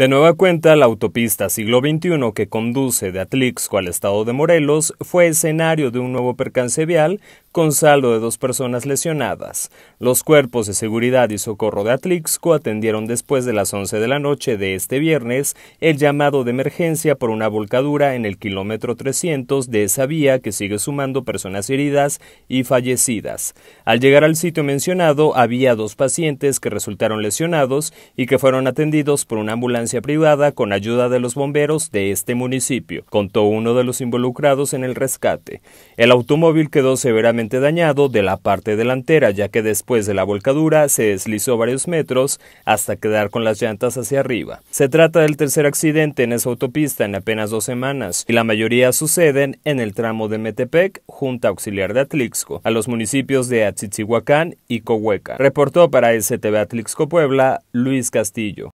De nueva cuenta, la autopista siglo XXI que conduce de Atlixco al estado de Morelos fue escenario de un nuevo percance vial con saldo de dos personas lesionadas. Los cuerpos de seguridad y socorro de Atlixco atendieron después de las 11 de la noche de este viernes el llamado de emergencia por una volcadura en el kilómetro 300 de esa vía que sigue sumando personas heridas y fallecidas. Al llegar al sitio mencionado, había dos pacientes que resultaron lesionados y que fueron atendidos por una ambulancia privada con ayuda de los bomberos de este municipio, contó uno de los involucrados en el rescate. El automóvil quedó severamente dañado de la parte delantera, ya que después de la volcadura se deslizó varios metros hasta quedar con las llantas hacia arriba. Se trata del tercer accidente en esa autopista en apenas dos semanas, y la mayoría suceden en el tramo de Metepec, Junta Auxiliar de Atlixco, a los municipios de Atzitzihuacán y Cohueca. Reportó para STV Atlixco Puebla, Luis Castillo.